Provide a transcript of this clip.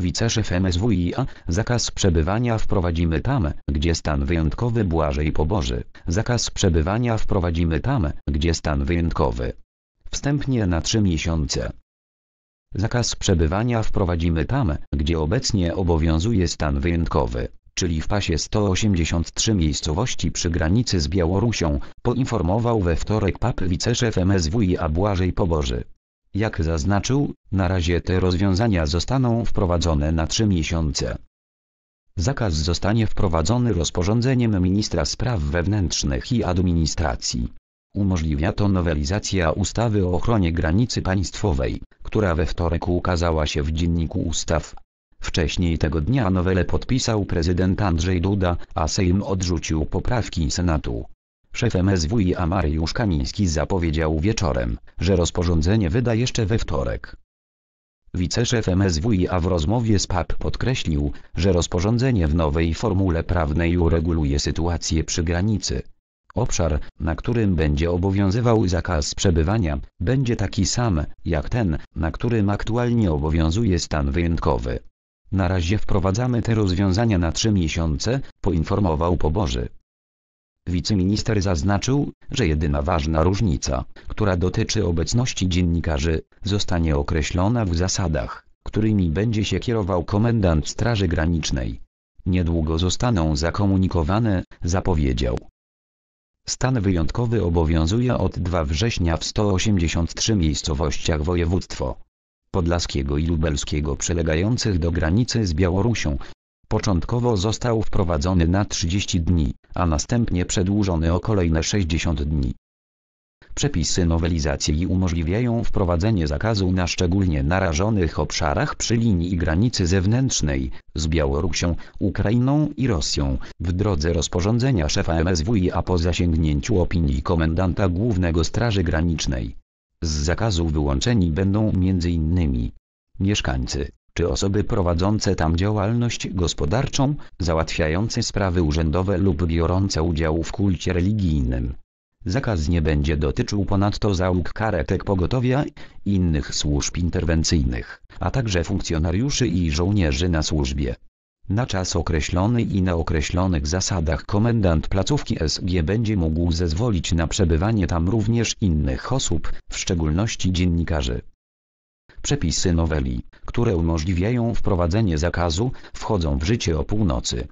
wiceszef MSWIA zakaz przebywania wprowadzimy tam, gdzie stan wyjątkowy Błażej Poboży, zakaz przebywania wprowadzimy tam, gdzie stan wyjątkowy. Wstępnie na trzy miesiące. Zakaz przebywania wprowadzimy tam, gdzie obecnie obowiązuje stan wyjątkowy, czyli w pasie 183 miejscowości przy granicy z Białorusią, poinformował we wtorek PAP wiceszef MSWiA Błażej Poboży. Jak zaznaczył, na razie te rozwiązania zostaną wprowadzone na trzy miesiące. Zakaz zostanie wprowadzony rozporządzeniem ministra spraw wewnętrznych i administracji. Umożliwia to nowelizacja ustawy o ochronie granicy państwowej, która we wtorek ukazała się w Dzienniku Ustaw. Wcześniej tego dnia nowelę podpisał prezydent Andrzej Duda, a Sejm odrzucił poprawki Senatu. Szef MSWiA Mariusz Kamiński zapowiedział wieczorem, że rozporządzenie wyda jeszcze we wtorek. Wiceszef MSWiA w rozmowie z PAP podkreślił, że rozporządzenie w nowej formule prawnej ureguluje sytuację przy granicy. Obszar, na którym będzie obowiązywał zakaz przebywania, będzie taki sam, jak ten, na którym aktualnie obowiązuje stan wyjątkowy. Na razie wprowadzamy te rozwiązania na trzy miesiące, poinformował Poboży. Wiceminister zaznaczył, że jedyna ważna różnica, która dotyczy obecności dziennikarzy, zostanie określona w zasadach, którymi będzie się kierował komendant Straży Granicznej. Niedługo zostaną zakomunikowane, zapowiedział. Stan wyjątkowy obowiązuje od 2 września w 183 miejscowościach województwo podlaskiego i lubelskiego przylegających do granicy z Białorusią, Początkowo został wprowadzony na 30 dni, a następnie przedłużony o kolejne 60 dni. Przepisy nowelizacji umożliwiają wprowadzenie zakazu na szczególnie narażonych obszarach przy linii granicy zewnętrznej z Białorusią, Ukrainą i Rosją w drodze rozporządzenia szefa MSWiA po zasięgnięciu opinii komendanta głównego Straży Granicznej. Z zakazu wyłączeni będą m.in. mieszkańcy czy osoby prowadzące tam działalność gospodarczą, załatwiające sprawy urzędowe lub biorące udział w kulcie religijnym. Zakaz nie będzie dotyczył ponadto załóg karetek pogotowia, innych służb interwencyjnych, a także funkcjonariuszy i żołnierzy na służbie. Na czas określony i na określonych zasadach komendant placówki SG będzie mógł zezwolić na przebywanie tam również innych osób, w szczególności dziennikarzy. Przepisy noweli, które umożliwiają wprowadzenie zakazu, wchodzą w życie o północy